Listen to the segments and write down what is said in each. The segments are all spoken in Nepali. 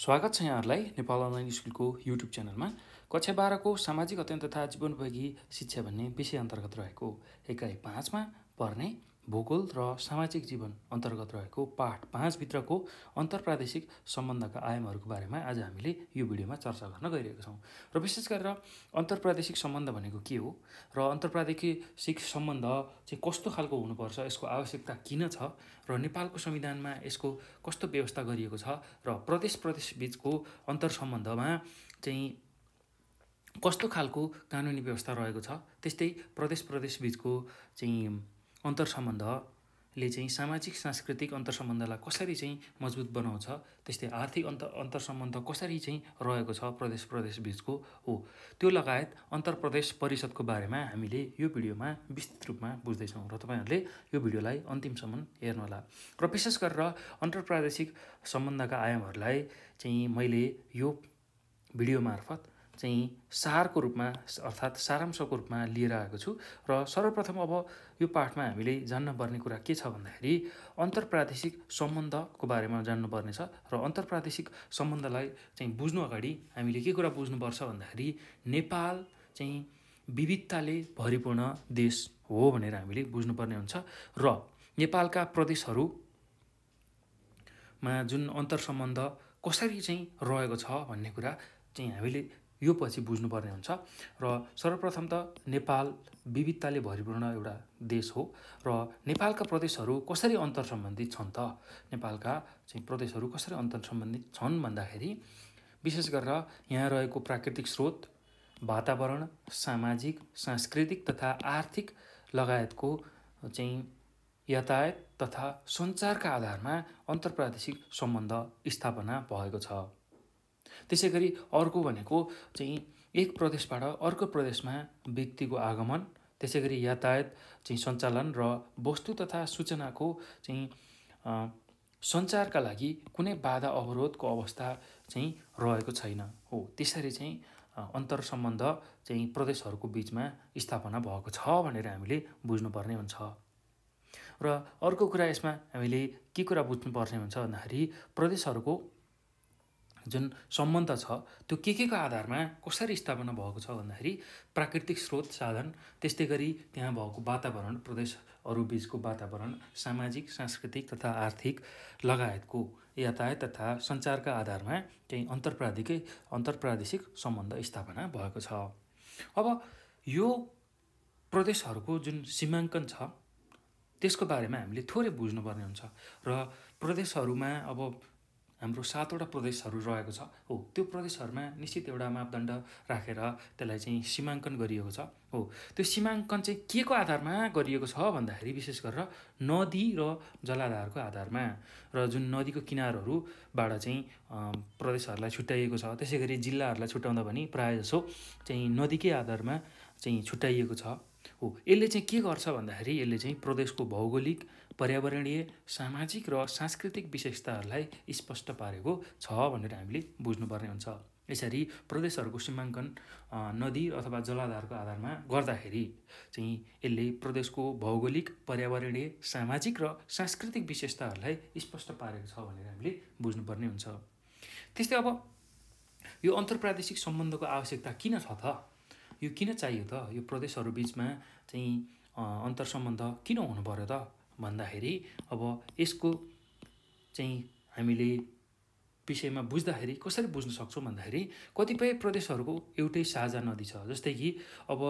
स्वागत छ यहाँहरूलाई नेपाल अनलाइन स्कुलको युट्युब च्यानलमा कक्षा बाह्रको सामाजिक अध्ययन तथा जीवनोपयोगी शिक्षा भन्ने विषय अन्तर्गत रहेको एकाइ पाँचमा पर्ने भूगोल र सामाजिक जीवन अन्तर्गत रहेको पाठ पाँचभित्रको अन्तर्प्रादेशिक सम्बन्धका आयामहरूको बारेमा आज हामीले यो भिडियोमा चर्चा गर्न गइरहेका छौँ र विशेष गरेर अन्तर्प्रादेशिक सम्बन्ध भनेको के हो र अन्तर्प्रादेशिक सम्बन्ध चाहिँ कस्तो खालको हुनुपर्छ यसको आवश्यकता किन छ र नेपालको संविधानमा यसको कस्तो व्यवस्था गरिएको छ र प्रदेश प्रदेशबिचको सम्बन्धमा चाहिँ कस्तो खालको कानुनी व्यवस्था रहेको छ त्यस्तै प्रदेश प्रदेशबिचको चाहिँ अन्तरसम्बन्धले चाहिँ सामाजिक सांस्कृतिक अन्तर सम्बन्धलाई कसरी चाहिँ मजबुत बनाउँछ त्यस्तै आर्थिक अन्त सम्बन्ध कसरी चाहिँ रहेको छ प्रदेश प्रदेश बिचको हो त्यो लगायत अन्तर प्रदेश परिषदको बारेमा हामीले यो भिडियोमा विस्तृत रूपमा बुझ्दैछौँ र तपाईँहरूले यो भिडियोलाई अन्तिमसम्म हेर्नुहोला र विशेष गरेर अन्तर प्रादेशिक सम्बन्धका आयामहरूलाई चाहिँ मैले यो भिडियो मार्फत चाहिँ सारको रूपमा अर्थात् सारांशको रूपमा लिएर आएको छु र सर्वप्रथम अब यो पाठमा हामीले जान्नपर्ने कुरा के छ भन्दाखेरि अन्तर्प्रादेशिक सम्बन्धको बारेमा जान्नुपर्नेछ र अन्तर्प्रादेशिक सम्बन्धलाई चाहिँ बुझ्नु अगाडि हामीले के कुरा बुझ्नुपर्छ भन्दाखेरि नेपाल चाहिँ विविधताले भरिपूर्ण देश हो भनेर हामीले बुझ्नुपर्ने हुन्छ र नेपालका प्रदेशहरूमा जुन अन्तर सम्बन्ध कसरी चाहिँ रहेको छ भन्ने कुरा चाहिँ हामीले यो पछि बुझ्नुपर्ने हुन्छ र सर्वप्रथम त नेपाल विविधताले भरिपूर्ण एउटा देश हो र नेपालका प्रदेशहरू कसरी अन्तर सम्बन्धित छन् त नेपालका चाहिँ प्रदेशहरू कसरी अन्तर सम्बन्धित छन् भन्दाखेरि विशेष गरेर यहाँ रहेको प्राकृतिक स्रोत वातावरण सामाजिक सांस्कृतिक तथा आर्थिक लगायतको चाहिँ यातायात तथा सञ्चारका आधारमा अन्तर्प्रादेशिक सम्बन्ध स्थापना भएको छ त्यसै गरी अर्को भनेको चाहिँ एक प्रदेशबाट अर्को प्रदेशमा व्यक्तिको आगमन त्यसै गरी यातायात चाहिँ सञ्चालन र वस्तु तथा सूचनाको चाहिँ सञ्चारका लागि कुनै बाधा अवरोधको अवस्था चाहिँ रहेको छैन हो त्यसरी चाहिँ अन्तर सम्बन्ध चाहिँ प्रदेशहरूको बिचमा स्थापना भएको छ भनेर हामीले बुझ्नुपर्ने हुन्छ र अर्को कुरा यसमा हामीले के कुरा बुझ्नुपर्ने हुन्छ भन्दाखेरि प्रदेशहरूको जुन सम्बन्ध छ त्यो के के को आधारमा कसरी स्थापना भएको छ भन्दाखेरि प्राकृतिक स्रोत साधन त्यस्तै गरी त्यहाँ भएको वातावरण प्रदेशहरू बिचको वातावरण सामाजिक सांस्कृतिक तथा आर्थिक लगायतको यातायात तथा सञ्चारका आधारमा केही अन्तर्प्राधिकै अन्तर्प्रादेशिक सम्बन्ध स्थापना भएको छ अब यो प्रदेशहरूको जुन सीमाङ्कन छ त्यसको बारेमा हामीले थोरै बुझ्नुपर्ने हुन्छ र प्रदेशहरूमा अब हाम्रो सातवटा प्रदेशहरू रहेको छ हो त्यो प्रदेशहरूमा निश्चित एउटा मापदण्ड राखेर त्यसलाई चाहिँ सीमाङ्कन गरिएको छ हो त्यो सीमाङ्कन चाहिँ के को आधारमा गरिएको छ भन्दाखेरि विशेष गरेर नदी र जलाधारको आधारमा र जुन नदीको किनारहरूबाट चाहिँ प्रदेशहरूलाई छुट्याइएको छ त्यसै गरी जिल्लाहरूलाई छुट्याउँदा पनि प्रायःजसो चाहिँ नदीकै आधारमा चाहिँ छुट्याइएको छ हो यसले चाहिँ के गर्छ भन्दाखेरि यसले चाहिँ प्रदेशको भौगोलिक पर्यावरणीय सामाजिक र सांस्कृतिक विशेषताहरूलाई स्पष्ट पारेको छ भनेर हामीले बुझ्नुपर्ने हुन्छ यसरी प्रदेशहरूको सीमाङ्कन नदी अथवा जलाधारको आधारमा गर्दाखेरि चाहिँ यसले प्रदेशको भौगोलिक पर्यावरणीय सामाजिक र सांस्कृतिक विशेषताहरूलाई स्पष्ट पारेको छ भनेर हामीले बुझ्नुपर्ने हुन्छ त्यस्तै अब यो अन्तर्प्रादेशिक सम्बन्धको आवश्यकता किन छ त यो किन चाहियो त यो प्रदेशहरू बिचमा चाहिँ सम्बन्ध किन हुनु पऱ्यो त भन्दाखेरि अब यसको चाहिँ हामीले विषयमा बुझ्दाखेरि कसरी बुझ्न सक्छौँ भन्दाखेरि कतिपय प्रदेशहरूको एउटै साझा नदी छ जस्तै कि अब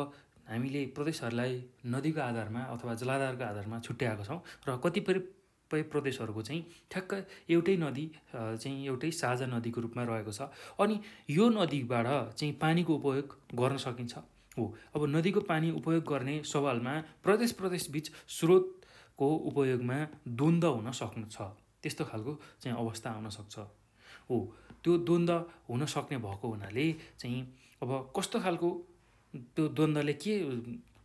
हामीले प्रदेशहरूलाई नदीको आधारमा अथवा जलाधारको आधारमा छुट्याएका छौँ र कतिपय प्रदेशहरूको चाहिँ ठ्याक्क एउटै नदी चाहिँ एउटै साझा नदीको रूपमा रहेको छ अनि यो नदीबाट चाहिँ पानीको उपयोग गर्न सकिन्छ हो अब नदीको पानी उपयोग गर्ने सवालमा प्रदेश प्रदेशबिच स्रोत को उपयोगमा द्वन्द हुन सक्छ त्यस्तो खालको चाहिँ अवस्था आउन सक्छ हो त्यो द्वन्द हुन सक्ने भएको हुनाले चाहिँ अब कस्तो खालको त्यो द्वन्द्वले के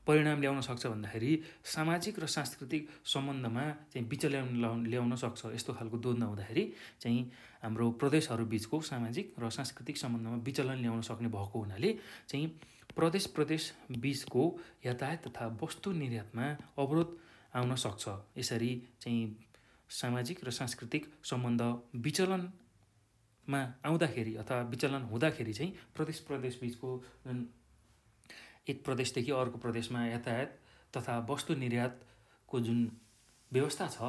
परिणाम ल्याउन सक्छ भन्दाखेरि सामाजिक र सांस्कृतिक सम्बन्धमा चाहिँ विचलन ल्याउन ल्याउन सक्छ यस्तो खालको द्वन्द्व हुँदाखेरि चाहिँ हाम्रो प्रदेशहरू बिचको सामाजिक र सांस्कृतिक सम्बन्धमा विचलन ल्याउन सक्ने भएको हुनाले चाहिँ प्रदेश प्रदेश बिचको यातायात तथा वस्तु निर्यातमा अवरोध आउन सक्छ यसरी चाहिँ सामाजिक र सांस्कृतिक सम्बन्ध विचलनमा आउँदाखेरि अथवा विचलन हुँदाखेरि चाहिँ प्रदेश प्रदेश बिचको जुन एक प्रदेशदेखि अर्को प्रदेशमा यातायात तथा वस्तु निर्यातको जुन व्यवस्था छ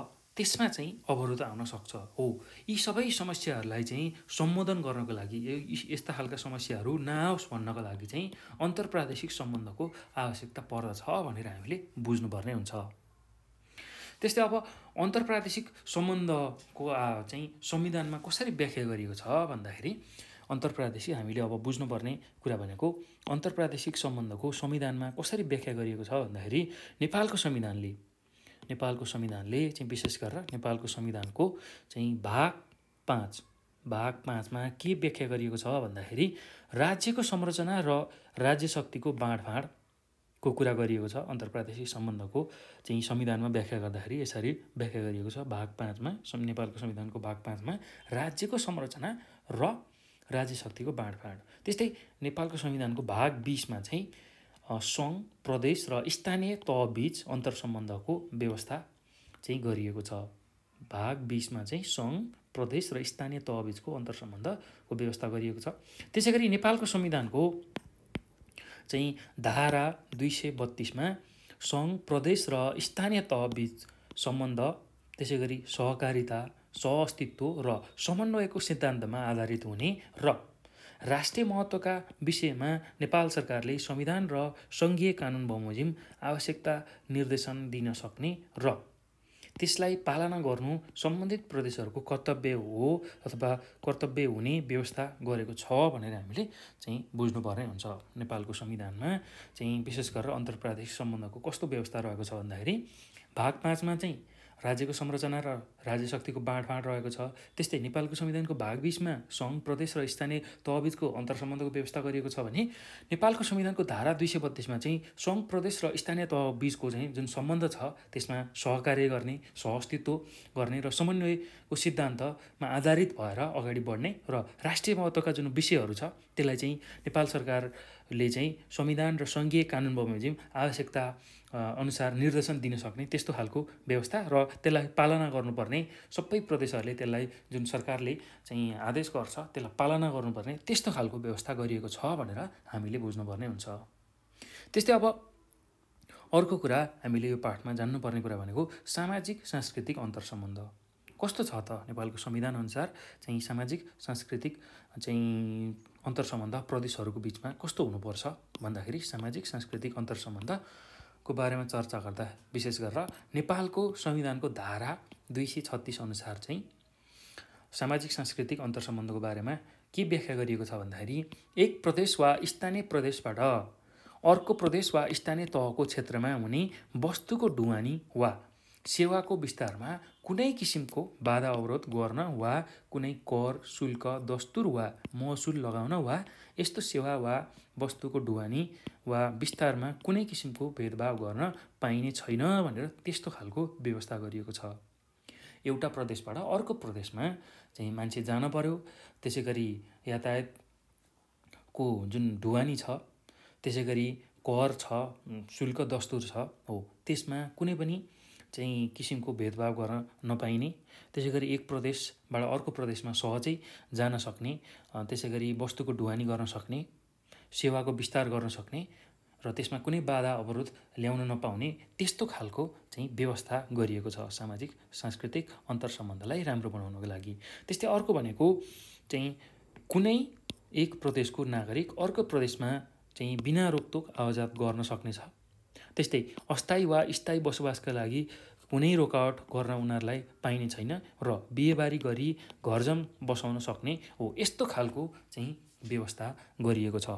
त्यसमा चाहिँ अवरोध आउन सक्छ हो यी सबै समस्याहरूलाई चाहिँ सम्बोधन गर्नको लागि यस्ता खालका समस्याहरू नआओस् भन्नको लागि चाहिँ अन्तर्प्रादेशिक सम्बन्धको आवश्यकता पर्दछ भनेर हामीले बुझ्नुपर्ने हुन्छ त्यस्तै अब अन्तर्प्रादेशिक सम्बन्धको चाहिँ संविधानमा कसरी व्याख्या गरिएको छ भन्दाखेरि अन्तर्प्रादेशिक हामीले अब बुझ्नुपर्ने कुरा भनेको अन्तर्प्रादेशिक सम्बन्धको संविधानमा कसरी व्याख्या गरिएको छ भन्दाखेरि नेपालको संविधानले नेपालको संविधानले चाहिँ विशेष गरेर नेपालको संविधानको चाहिँ भाग पाँच भाग पाँचमा के व्याख्या गरिएको छ भन्दाखेरि राज्यको संरचना र राज्य शक्तिको बाँडफाँड को कुरा गरिएको छ अन्तर्प्रादेशिक सम्बन्धको चाहिँ संविधानमा व्याख्या गर्दाखेरि यसरी व्याख्या गरिएको छ भाग पाँचमा नेपालको संविधानको भाग पाँचमा राज्यको संरचना र राज्य शक्तिको बाँडफाँड त्यस्तै नेपालको संविधानको भाग बिसमा चाहिँ सङ्घ प्रदेश र स्थानीय तहबीच अन्तरसम्बन्धको व्यवस्था चाहिँ गरिएको छ भाग बिसमा चाहिँ सङ्घ प्रदेश र स्थानीय तहबीचको सम्बन्धको व्यवस्था गरिएको छ त्यसै गरी नेपालको संविधानको चाहिँ धारा दुई सय बत्तिसमा सङ्घ प्रदेश र स्थानीय तहबिच सम्बन्ध त्यसै गरी सहकारिता सहअस्तित्व र समन्वयको सिद्धान्तमा आधारित हुने र राष्ट्रिय महत्त्वका विषयमा नेपाल सरकारले संविधान र सङ्घीय कानुन बमोजिम आवश्यकता निर्देशन दिन सक्ने र त्यसलाई पालना गर्नु सम्बन्धित प्रदेशहरूको कर्तव्य हो अथवा कर्तव्य हुने व्यवस्था गरेको छ भनेर हामीले चाहिँ बुझ्नुपर्ने हुन्छ नेपालको संविधानमा चाहिँ विशेष गरेर अन्तर्प्रादेशिक सम्बन्धको कस्तो व्यवस्था रहेको छ भन्दाखेरि भाग पाँचमा चाहिँ राज्यको संरचना र राज्य शक्तिको बाँडफाँड रहेको छ त्यस्तै नेपालको संविधानको भाग बिचमा सङ्घ प्रदेश र स्थानीय अन्तर अन्तर्सम्बन्धको व्यवस्था गरिएको छ भने नेपालको संविधानको धारा दुई सय बत्तिसमा चाहिँ सङ्घ प्रदेश र स्थानीय तहबिचको चाहिँ जुन सम्बन्ध छ त्यसमा सहकार्य गर्ने सहअस्तित्व गर्ने र समन्वयको सिद्धान्तमा आधारित भएर अगाडि बढ्ने र राष्ट्रिय महत्त्वका जुन विषयहरू छ त्यसलाई चाहिँ नेपाल सरकार ले चाहिँ संविधान र सङ्घीय कानुन बमोजिम आवश्यकता अनुसार निर्देशन दिन सक्ने त्यस्तो खालको व्यवस्था र त्यसलाई पालना गर्नुपर्ने सबै प्रदेशहरूले त्यसलाई जुन सरकारले चाहिँ आदेश गर्छ त्यसलाई पालना गर्नुपर्ने त्यस्तो खालको व्यवस्था गरिएको छ भनेर हामीले बुझ्नुपर्ने हुन्छ त्यस्तै अब अर्को कुरा हामीले यो पाठमा जान्नुपर्ने कुरा भनेको सामाजिक सांस्कृतिक अन्तरसम्बन्ध कस्तो छ त नेपालको संविधानअनुसार चाहिँ सामाजिक सांस्कृतिक चाहिँ सम्बन्ध प्रदेशहरूको बिचमा कस्तो हुनुपर्छ भन्दाखेरि सामाजिक सांस्कृतिक अन्तर सम्बन्धको बारेमा चर्चा गर्दा विशेष गरेर नेपालको संविधानको धारा दुई सय छत्तिस अनुसार चाहिँ सामाजिक सांस्कृतिक अन्तर सम्बन्धको बारेमा के व्याख्या गरिएको छ भन्दाखेरि एक प्रदेश वा स्थानीय प्रदेशबाट अर्को प्रदेश वा स्थानीय तहको क्षेत्रमा हुने वस्तुको ढुवानी वा सेवाको विस्तारमा कुनै किसिमको बाधा अवरोध गर्न वा कुनै कर शुल्क दस्तुर वा महसुल लगाउन वा यस्तो सेवा वा वस्तुको ढुवानी वा विस्तारमा कुनै किसिमको भेदभाव गर्न पाइने छैन भनेर त्यस्तो खालको व्यवस्था गरिएको छ एउटा प्रदेशबाट अर्को प्रदेशमा चाहिँ मान्छे जान पर्यो त्यसै गरी यातायातको जुन ढुवानी छ त्यसै गरी कर छ शुल्क दस्तुर छ हो त्यसमा कुनै पनि चाहिँ किसिमको भेदभाव गर्न नपाइने त्यसै गरी एक प्रदेशबाट अर्को प्रदेशमा सहजै जान सक्ने त्यसै गरी वस्तुको ढुवानी गर्न सक्ने सेवाको विस्तार गर्न सक्ने र त्यसमा कुनै बाधा अवरोध ल्याउन नपाउने त्यस्तो खालको चाहिँ व्यवस्था गरिएको छ सामाजिक सांस्कृतिक अन्तर सम्बन्धलाई राम्रो बनाउनको लागि त्यस्तै अर्को भनेको चाहिँ कुनै एक प्रदेशको नागरिक अर्को प्रदेशमा चाहिँ बिना रोकटोक आवाजात गर्न सक्नेछ त्यस्तै अस्थायी वा स्थायी बसोबासका लागि कुनै रोकावट गर्न उनीहरूलाई पाइने छैन र बिहेबारी गरी घरजम बसाउन सक्ने हो यस्तो खालको चाहिँ व्यवस्था गरिएको छ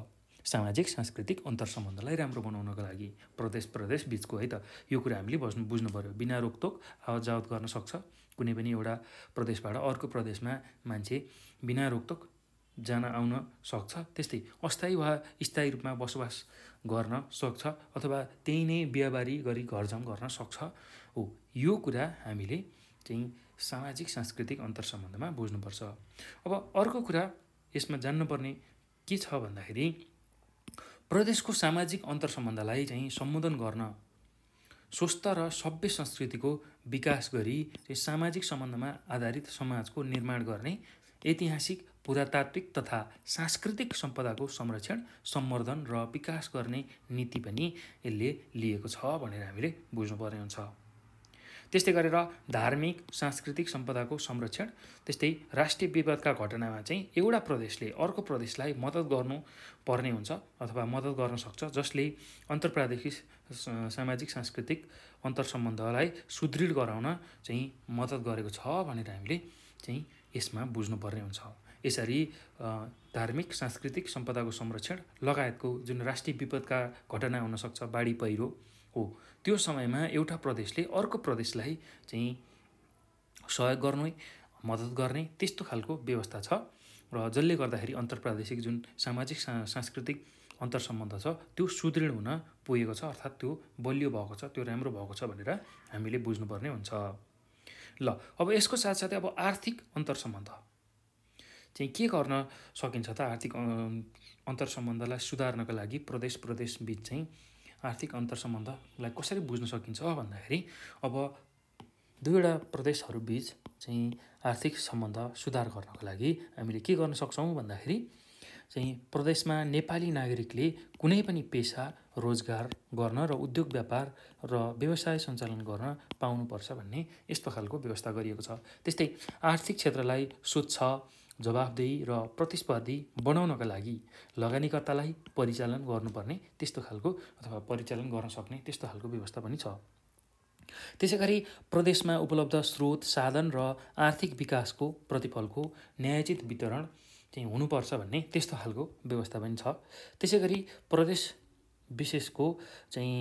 सामाजिक सांस्कृतिक अन्तर सम्बन्धलाई राम्रो बनाउनको लागि प्रदेश प्रदेश बिचको है त यो कुरा हामीले बस्नु बुझ्नु पऱ्यो बिना रोकटोक आवत गर्न सक्छ कुनै पनि एउटा प्रदेशबाट अर्को प्रदेशमा मान्छे बिना रोकटोक जान आउन सक्छ त्यस्तै अस्थायी वा स्थायी रूपमा बसोबास गर्न सक्छ अथवा त्यही नै बिहाबारी गरी घरजम गर्न सक्छ हो यो कुरा हामीले चाहिँ सामाजिक सांस्कृतिक अन्तर सम्बन्धमा बुझ्नुपर्छ अब अर्को कुरा यसमा जान्नुपर्ने के छ भन्दाखेरि प्रदेशको सामाजिक अन्तर सम्बन्धलाई चाहिँ सम्बोधन गर्न स्वस्थ र सभ्य संस्कृतिको विकास गरी सामाजिक सम्बन्धमा आधारित समाजको निर्माण गर्ने ऐतिहासिक पुरातात्विक तथा सांस्कृतिक सम्पदाको संरक्षण सम्वर्धन र विकास गर्ने नीति पनि यसले लिएको छ भनेर हामीले बुझ्नुपर्ने हुन्छ त्यस्तै गरेर धार्मिक सांस्कृतिक सम्पदाको संरक्षण त्यस्तै राष्ट्रिय विवादका घटनामा चाहिँ एउटा प्रदेशले अर्को प्रदेशलाई मद्दत गर्नुपर्ने हुन्छ अथवा मद्दत गर्न सक्छ जसले अन्तर्प्रादेशिक सामाजिक सांस्कृतिक अन्तरसम्बन्धलाई सुदृढ गराउन चाहिँ मद्दत गरेको छ भनेर हामीले चाहिँ यसमा बुझ्नुपर्ने हुन्छ यसरी धार्मिक सांस्कृतिक सम्पदाको संरक्षण लगायतको जुन राष्ट्रिय विपदका घटना हुनसक्छ बाढी पहिरो हो त्यो समयमा एउटा प्रदेशले अर्को प्रदेशलाई चाहिँ सहयोग गर्ने मद्दत गर्ने त्यस्तो खालको व्यवस्था छ र जसले गर्दाखेरि अन्तर्प्रादेशिक जुन सामाजिक सा सांस्कृतिक अन्तरसम्बन्ध छ त्यो सुदृढ हुन पुगेको छ अर्थात् त्यो बलियो भएको छ त्यो राम्रो भएको छ भनेर हामीले बुझ्नुपर्ने हुन्छ ल अब यसको साथसाथै अब आर्थिक अन्तरसम्बन्ध चाहिँ के गर्न सकिन्छ त आर्थिक अन्तर सम्बन्धलाई सुधार्नको लागि प्रदेश प्रदेश प्रदेशबिच चाहिँ आर्थिक अन्तर सम्बन्धलाई कसरी बुझ्न सकिन्छ भन्दाखेरि अब दुईवटा प्रदेशहरूबिच चाहिँ आर्थिक सम्बन्ध सुधार गर्नको लागि हामीले के गर्न सक्छौँ भन्दाखेरि चाहिँ प्रदेशमा नेपाली नागरिकले कुनै पनि पेसा रोजगार गर्न र उद्योग व्यापार र व्यवसाय सञ्चालन गर्न पाउनुपर्छ भन्ने यस्तो खालको व्यवस्था गरिएको छ त्यस्तै आर्थिक क्षेत्रलाई स्वच्छ जवाबदेही र प्रतिस्पर्धी बनाउनका लागि लगानीकर्तालाई परिचालन गर्नुपर्ने त्यस्तो खालको अथवा परिचालन गर्न सक्ने त्यस्तो खालको व्यवस्था पनि छ त्यसै गरी प्रदेशमा उपलब्ध स्रोत साधन र आर्थिक विकासको प्रतिफलको न्यायचित वितरण चाहिँ हुनुपर्छ भन्ने त्यस्तो खालको व्यवस्था पनि छ त्यसै गरी प्रदेश विशेषको चाहिँ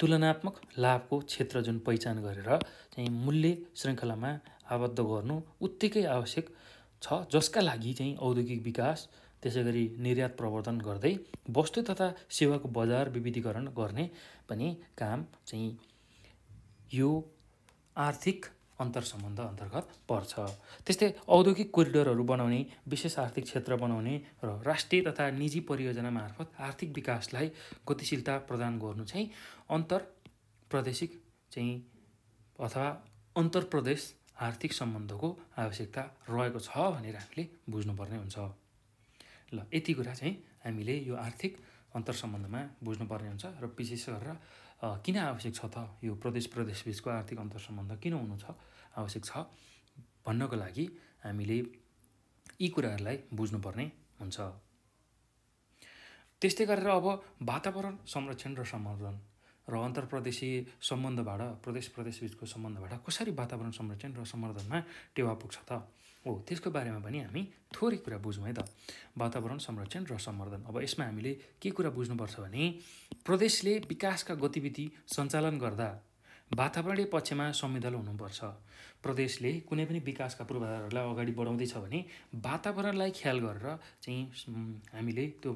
तुलनात्मक लाभको क्षेत्र जुन पहिचान गरेर चाहिँ मूल्य श्रृङ्खलामा आबद्ध गर्नु उत्तिकै आवश्यक छ जसका लागि चाहिँ औद्योगिक विकास त्यसै गरी निर्यात प्रवर्धन गर्दै वस्तु तथा सेवाको बजार विविधीकरण गर्ने पनि काम चाहिँ यो आर्थिक अन्तर सम्बन्ध अन्तर्गत पर्छ त्यस्तै औद्योगिक कोरिडोरहरू बनाउने विशेष आर्थिक क्षेत्र बनाउने र राष्ट्रिय तथा निजी परियोजना मार्फत आर्थिक विकासलाई गतिशीलता प्रदान गर्नु चाहिँ अन्तर प्रादेशिक चाहिँ अथवा अन्तर प्रदेश आर्थिक सम्बन्धको आवश्यकता रहेको छ भनेर हामीले बुझ्नुपर्ने हुन्छ ल यति कुरा चाहिँ हामीले यो आर्थिक अन्तरसम्बन्धमा बुझ्नुपर्ने हुन्छ र विशेष गरेर किन आवश्यक छ त यो प्रदेश प्रदेशबिचको आर्थिक अन्तरसम्बन्ध किन हुनु छ आवश्यक छ भन्नको लागि हामीले यी कुराहरूलाई बुझ्नुपर्ने हुन्छ त्यस्तै गरेर अब वातावरण संरक्षण र सम्वर्धन र प्रदेशी सम्बन्धबाट प्रदेश प्रदेशबिचको सम्बन्धबाट कसरी वातावरण संरक्षण र सम्वर्धनमा टेवा पुग्छ त हो त्यसको बारेमा पनि हामी थोरै कुरा बुझौँ है त वातावरण संरक्षण र सम्वर्धन अब यसमा हामीले के कुरा बुझ्नुपर्छ भने प्रदेशले विकासका गतिविधि सञ्चालन गर्दा वातावरणीय पक्षमा संविधान हुनुपर्छ प्रदेशले कुनै पनि विकासका पूर्वाधारहरूलाई अगाडि बढाउँदैछ भने वातावरणलाई ख्याल गरेर चाहिँ हामीले त्यो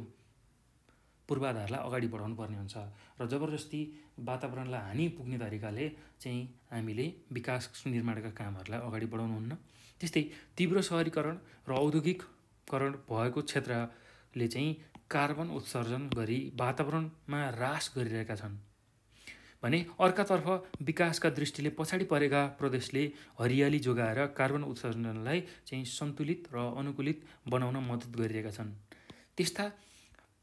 पूर्वाधारलाई अगाडि बढाउनु पर्ने हुन्छ र जबरजस्ती वातावरणलाई हानि पुग्ने तरिकाले चाहिँ हामीले विकास निर्माणका कामहरूलाई अगाडि बढाउनुहुन्न त्यस्तै तीव्र सहरीकरण र औद्योगिकरण भएको क्षेत्रले चाहिँ कार्बन उत्सर्जन गरी वातावरणमा ह्रास गरिरहेका छन् भने अर्कातर्फ विकासका दृष्टिले पछाडि परेका प्रदेशले हरियाली जोगाएर कार्बन उत्सर्जनलाई चाहिँ सन्तुलित र अनुकूलित बनाउन मद्दत गरिरहेका छन् त्यस्ता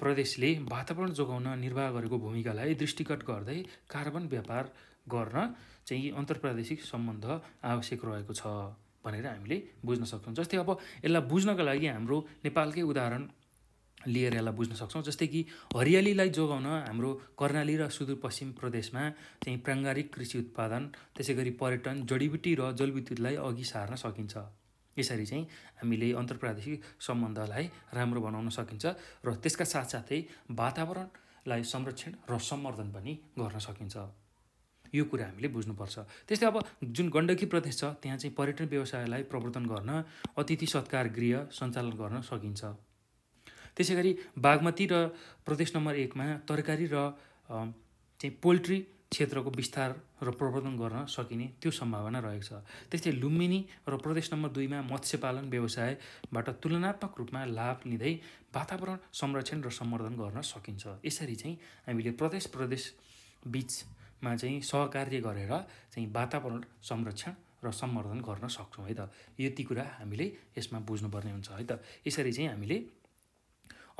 प्रदेशले वातावरण जोगाउन निर्वाह गरेको भूमिकालाई दृष्टिगत गर्दै कार्बन व्यापार गर्न चाहिँ अन्तर्प्रादेशिक सम्बन्ध आवश्यक रहेको छ भनेर हामीले बुझ्न सक्छौँ जस्तै अब यसलाई बुझ्नका लागि हाम्रो नेपालकै उदाहरण लिएर यसलाई बुझ्न सक्छौँ जस्तै कि हरियालीलाई जोगाउन हाम्रो कर्णाली र सुदूरपश्चिम प्रदेशमा चाहिँ प्राङ्गारिक कृषि उत्पादन त्यसै गरी पर्यटन जडीबुटी र जलविद्युतलाई अघि सार्न सकिन्छ यसरी चाहिँ हामीले अन्तर्प्रादेशिक सम्बन्धलाई राम्रो बनाउन सकिन्छ र त्यसका साथसाथै वातावरणलाई संरक्षण र सम्वर्धन पनि गर्न सकिन्छ यो कुरा हामीले बुझ्नुपर्छ त्यस्तै अब जुन गण्डकी प्रदेश छ त्यहाँ चाहिँ पर्यटन व्यवसायलाई प्रवर्तन गर्न अतिथि सत्कार गृह सञ्चालन गर्न सकिन्छ त्यसै गरी बागमती र प्रदेश नम्बर एकमा तरकारी र चाहिँ पोल्ट्री क्षेत्रको विस्तार र प्रवर्धन गर्न सकिने त्यो सम्भावना रहेको छ त्यस्तै लुम्बिनी र प्रदेश नम्बर दुईमा मत्स्यपालन व्यवसायबाट तुलनात्मक रूपमा लाभ लिँदै वातावरण संरक्षण र सम्वर्धन गर्न सकिन्छ यसरी चाहिँ हामीले प्रदेश प्रदेश बिचमा चाहिँ सहकार्य गरेर चाहिँ वातावरण संरक्षण र सम्वर्धन गर्न सक्छौँ है त यति कुरा हामीले यसमा बुझ्नुपर्ने हुन्छ है त यसरी चाहिँ हामीले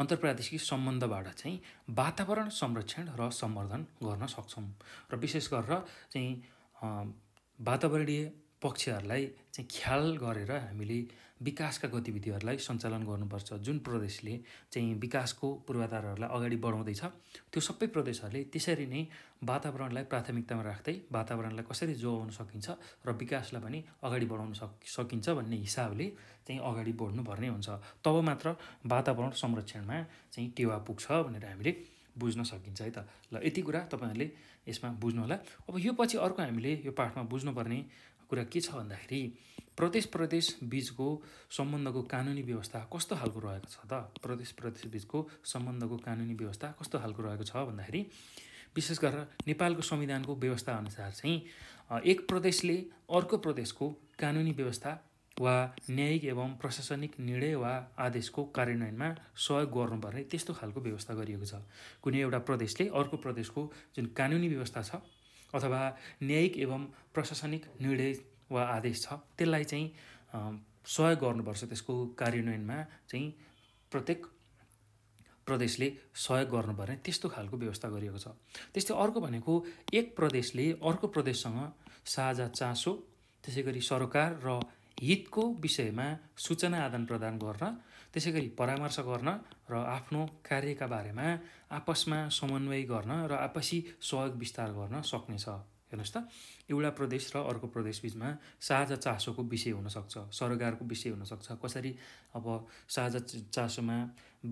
अन्तर्प्रादेशिक सम्बन्धबाट चाहिँ वातावरण संरक्षण र सम्वर्धन गर्न सक्छौँ र विशेष गरेर चाहिँ वातावरणीय पक्षहरूलाई चाहिँ ख्याल गरेर हामीले विकासका गतिविधिहरूलाई सञ्चालन गर्नुपर्छ जुन प्रदेशले चाहिँ विकासको पूर्वाधारहरूलाई अगाडि बढाउँदैछ त्यो सबै प्रदेशहरूले त्यसरी नै वातावरणलाई प्राथमिकतामा राख्दै वातावरणलाई कसरी जोगाउन सकिन्छ र विकासलाई पनि अगाडि बढाउन सक सकिन्छ भन्ने हिसाबले चाहिँ अगाडि बढ्नुपर्ने हुन्छ तब मात्र वातावरण संरक्षणमा चाहिँ टेवा पुग्छ भनेर हामीले बुझ्न सकिन्छ है त ल यति कुरा तपाईँहरूले यसमा बुझ्नुहोला अब यो पछि अर्को हामीले यो पाठमा बुझ्नुपर्ने कुरा के छ भन्दाखेरि प्रदेश प्रदेश बिचको सम्बन्धको कानुनी व्यवस्था कस्तो खालको रहेको छ त प्रदेश प्रदेश बिचको सम्बन्धको कानुनी व्यवस्था कस्तो खालको रहेको छ भन्दाखेरि विशेष गरेर नेपालको संविधानको व्यवस्था अनुसार चाहिँ एक प्रदेशले अर्को प्रदेशको कानुनी व्यवस्था वा न्यायिक एवं प्रशासनिक निर्णय वा आदेशको कार्यान्वयनमा सहयोग गर्नुपर्ने त्यस्तो खालको व्यवस्था गरिएको छ कुनै एउटा प्रदेशले अर्को प्रदेशको जुन कानुनी व्यवस्था छ अथवा न्यायिक एवं प्रशासनिक निर्णय वा आदेश छ त्यसलाई चाहिँ सहयोग गर्नुपर्छ त्यसको कार्यान्वयनमा चाहिँ प्रत्येक प्रदेशले सहयोग गर्नुपर्ने त्यस्तो खालको व्यवस्था गरिएको छ त्यस्तै अर्को भनेको एक प्रदेशले अर्को प्रदेशसँग साझा चासो त्यसै गरी सरकार र हितको विषयमा सूचना आदान प्रदान गर्न त्यसै गरी परामर्श गर्न र आफ्नो कार्यका बारेमा आपसमा समन्वय गर्न र आपसी सहयोग विस्तार गर्न सक्नेछ हेर्नुहोस् त एउटा प्रदेश र अर्को प्रदेश बिचमा साझा चासोको विषय हुनसक्छ सरकारको विषय हुनसक्छ कसरी अब साझा चासोमा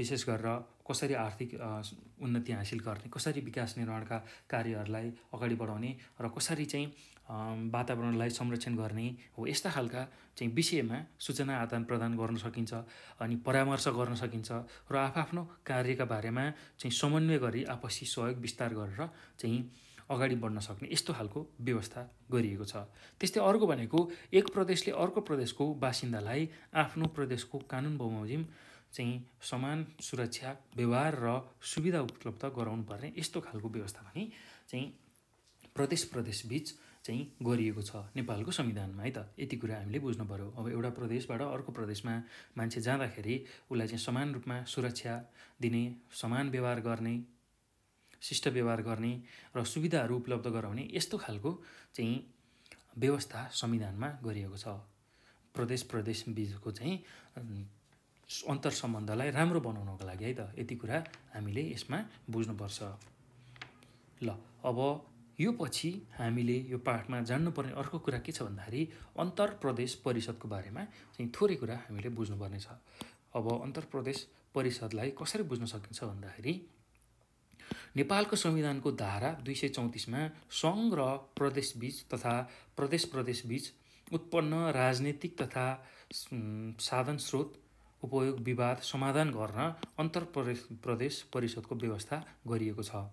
विशेष गरेर कसरी आर्थिक उन्नति हासिल गर्ने कसरी विकास निर्माणका कार्यहरूलाई अगाडि बढाउने र कसरी चाहिँ वातावरणलाई संरक्षण गर्ने हो यस्ता खालका चाहिँ विषयमा सूचना आदान प्रदान गर्न सकिन्छ अनि परामर्श गर्न सकिन्छ र आफआफ्नो कार्यका बारेमा चाहिँ समन्वय गरी आपसी सहयोग विस्तार गरेर चाहिँ अगाडि बढ्न सक्ने यस्तो खालको व्यवस्था गरिएको छ त्यस्तै अर्को भनेको एक प्रदेशले अर्को प्रदेशको बासिन्दालाई आफ्नो प्रदेशको कानुन बमोजिम चाहिँ समान सुरक्षा व्यवहार र सुविधा उपलब्ध गराउनु पर्ने यस्तो खालको व्यवस्था पनि चाहिँ प्रदेश प्रदेश बिच चाहिँ गरिएको छ नेपालको संविधानमा है त यति कुरा हामीले बुझ्नु पऱ्यो अब एउटा प्रदेशबाट अर्को प्रदेशमा मान्छे जाँदाखेरि उसलाई चाहिँ समान रूपमा सुरक्षा दिने समान व्यवहार गर्ने शिष्ट व्यवहार गर्ने र सुविधाहरू उपलब्ध गराउने यस्तो खालको चाहिँ व्यवस्था संविधानमा गरिएको छ प्रदेश प्रदेश बिचको चाहिँ अन्तर सम्बन्धलाई राम्रो बनाउनको लागि है त यति कुरा हामीले यसमा बुझ्नुपर्छ ल अब यो पछि हामीले यो पाठमा जान्नुपर्ने अर्को कुरा के छ भन्दाखेरि अन्तर प्रदेश परिषदको बारेमा चाहिँ थोरै कुरा हामीले बुझ्नुपर्नेछ अब अन्तर प्रदेश परिषदलाई कसरी बुझ्न सकिन्छ भन्दाखेरि नेपालको संविधानको धारा दुई सय चौतिसमा सङ्घ र प्रदेशबीच तथा प्रदेश प्रदेशबीच उत्पन्न राजनीतिक तथा साधन स्रोत उपयोग विवाद समाधान गर्न अन्तर प्रदेश परिषदको व्यवस्था गरिएको छ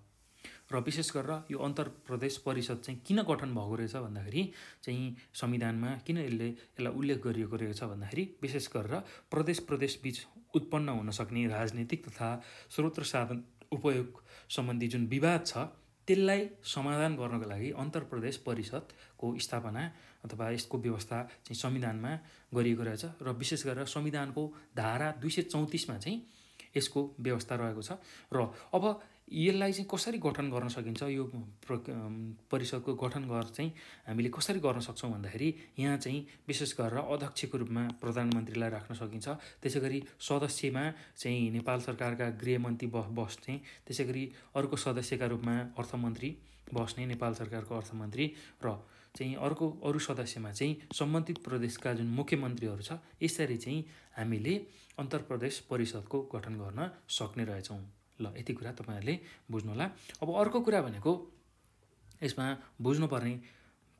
र विशेष गरेर यो अन्तर प्रदेश परिषद चाहिँ किन गठन भएको रहेछ भन्दाखेरि चाहिँ संविधानमा किन यसले यसलाई उल्लेख गरिएको रहेछ भन्दाखेरि विशेष गरेर प्रदेश प्रदेशबीच उत्पन्न हुन सक्ने राजनीतिक तथा स्रोत र साधन उपयोग सम्बन्धी जुन विवाद छ त्यसलाई समाधान गर्नको लागि अन्तर प्रदेश परिषदको स्थापना अथवा यसको व्यवस्था चाहिँ संविधानमा गरिएको रहेछ र विशेष गरेर संविधानको धारा दुई सय चौतिसमा चाहिँ यसको व्यवस्था रहेको छ र अब यसलाई चाहिँ कसरी गठन गर्न सकिन्छ यो परिषदको गठन गर् चाहिँ हामीले कसरी गर्न सक्छौँ भन्दाखेरि यहाँ चाहिँ विशेष गरेर अध्यक्षको रूपमा प्रधानमन्त्रीलाई राख्न सकिन्छ त्यसै गरी सदस्यमा चाहिँ नेपाल सरकारका गृहमन्त्री ब बस्ने त्यसै गरी अर्को सदस्यका रूपमा अर्थमन्त्री बस्ने नेपाल सरकारको अर्थमन्त्री र चाहिँ अर्को अरू सदस्यमा चाहिँ सम्बन्धित प्रदेशका जुन मुख्यमन्त्रीहरू छ यसरी चाहिँ हामीले अन्तर प्रदेश परिषदको गठन गर्न सक्ने रहेछौँ ल यति कुरा तपाईँहरूले होला अब अर्को कुरा भनेको यसमा बुझ्नुपर्ने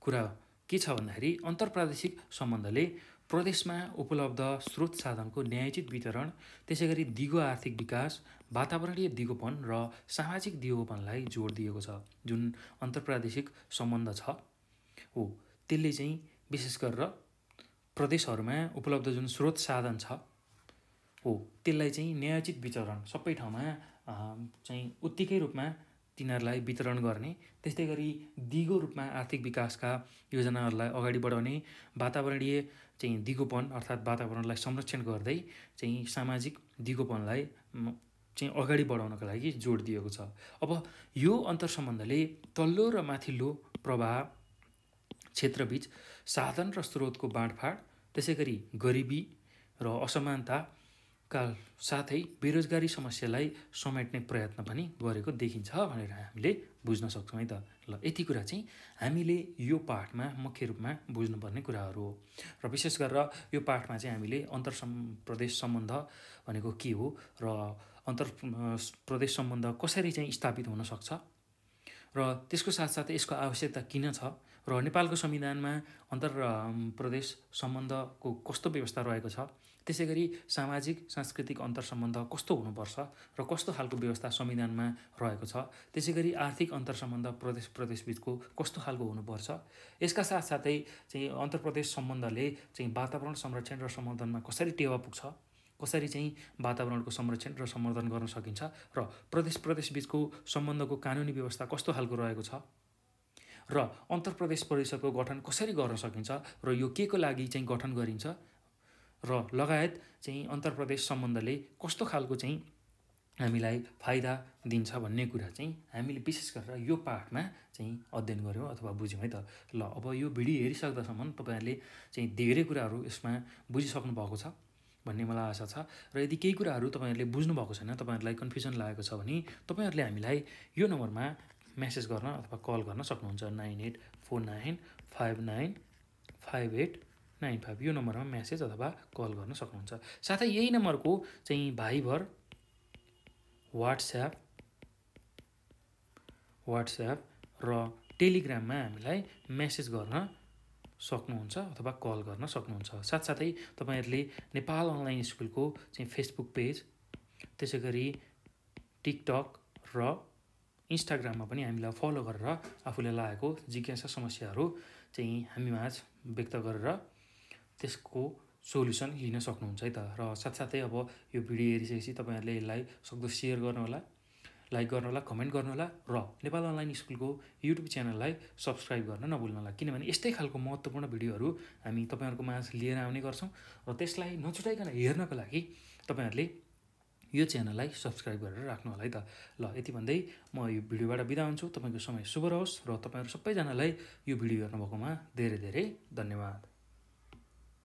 कुरा के छ भन्दाखेरि अन्तर्प्रादेशिक सम्बन्धले प्रदेशमा उपलब्ध स्रोत साधनको न्यायोचित वितरण त्यसै गरी दिगो आर्थिक विकास वातावरणीय दिगोपन र सामाजिक दिगोपनलाई जोड दिएको छ जुन अन्तर्प्रादेशिक सम्बन्ध छ हो त्यसले चाहिँ विशेष गरेर प्रदेशहरूमा उपलब्ध जुन स्रोत साधन छ हो त्यसलाई चाहिँ न्यायोचित वितरण सबै ठाउँमा चाहिँ उत्तिकै रूपमा तिनीहरूलाई वितरण गर्ने त्यस्तै गरी दिगो रूपमा आर्थिक विकासका योजनाहरूलाई अगाडि बढाउने वातावरणीय चाहिँ दिगोपन अर्थात् वातावरणलाई संरक्षण गर्दै चाहिँ सामाजिक दिगोपनलाई चाहिँ अगाडि बढाउनको लागि जोड दिएको छ अब यो अन्तर सम्बन्धले तल्लो र माथिल्लो प्रभाव क्षेत्रबीच साधन र स्रोतको बाँडफाँड त्यसै गरी गरिबी र असमानता काल साथै बेरोजगारी समस्यालाई समेट्ने प्रयत्न पनि गरेको देखिन्छ भनेर हामीले बुझ्न सक्छौँ है त ल यति कुरा चाहिँ हामीले यो पाठमा मुख्य रूपमा बुझ्नुपर्ने कुराहरू हो र विशेष गरेर यो पाठमा चाहिँ हामीले अन्तर प्रदेश सम्बन्ध भनेको के हो र अन्तर प्रदेश सम्बन्ध कसरी चाहिँ स्थापित हुनसक्छ र त्यसको साथसाथै यसको आवश्यकता किन छ र नेपालको संविधानमा अन्तर प्रदेश सम्बन्धको कस्तो व्यवस्था रहेको छ त्यसै गरी सामाजिक सांस्कृतिक अन्तरसम्बन्ध कस्तो हुनुपर्छ र कस्तो खालको व्यवस्था संविधानमा रहेको छ त्यसै गरी आर्थिक अन्तरसम्बन्ध प्रदेश प्रदेशबिचको कस्तो खालको हुनुपर्छ यसका साथसाथै चाहिँ अन्तर सम्बन्धले चाहिँ वातावरण संरक्षण र सम्बन्धनमा कसरी टेवा पुग्छ कसरी चाहिँ वातावरणको संरक्षण र सम्वर्धन गर्न सकिन्छ र प्रदेश प्रदेशबिचको सम्बन्धको कानुनी व्यवस्था कस्तो खालको रहेको छ र अन्तर प्रदेश परिषदको गठन कसरी गर्न सकिन्छ र यो के को लागि चाहिँ गठन गरिन्छ र लगायत चाहिँ अन्तर प्रदेश सम्बन्धले कस्तो खालको चाहिँ हामीलाई फाइदा दिन्छ भन्ने कुरा चाहिँ हामीले विशेष गरेर यो पाठमा चाहिँ अध्ययन गऱ्यौँ अथवा बुझ्यौँ है त ल अब यो भिडियो हेरिसक्दासम्म तपाईँहरूले चाहिँ धेरै कुराहरू यसमा बुझिसक्नु भएको छ भन्ने मलाई आशा छ र यदि केही कुराहरू तपाईँहरूले बुझ्नु भएको छैन तपाईँहरूलाई कन्फ्युजन लागेको छ भने तपाईँहरूले हामीलाई यो नम्बरमा म्यासेज गर्न अथवा कल गर्न सक्नुहुन्छ nine eight four nine five nine five eight nine five यो नम्बरमा म्यासेज अथवा कल गर्न सक्नुहुन्छ साथै यही नम्बरको चाहिँ भाइबर वाट्सएप वाट्सएप र टेलिग्राममा हामीलाई म्यासेज गर्न सक्नुहुन्छ अथवा कल गर्न सक्नुहुन्छ साथसाथै तपाईँहरूले नेपाल अनलाइन स्कुलको चाहिँ फेसबुक पेज त्यसै गरी टिकटक र इन्स्टाग्राममा पनि हामीलाई फलो गरेर आफूले लागेको जिज्ञासा समस्याहरू चाहिँ हामीमाझ व्यक्त गरेर त्यसको सोल्युसन लिन सक्नुहुन्छ है त र साथसाथै अब यो भिडियो हेरिसकेपछि तपाईँहरूले यसलाई सक्दो सेयर गर्नुहोला लाइक गर्नुहोला कमेन्ट गर्नुहोला र नेपाल अनलाइन स्कुलको युट्युब च्यानललाई सब्सक्राइब गर्न नभुल्नुहोला किनभने यस्तै खालको महत्त्वपूर्ण भिडियोहरू हामी तपाईँहरूको माझ लिएर आउने गर्छौँ र त्यसलाई नछुटाइकन हेर्नको लागि तपाईँहरूले यो च्यानललाई सब्सक्राइब गरेर राख्नु होला है त ल यति भन्दै म यो भिडियोबाट बिदा हुन्छु तपाईँको समय शुभ रहोस् र तपाईँहरू सबैजनालाई यो भिडियो हेर्नुभएकोमा धेरै धेरै धन्यवाद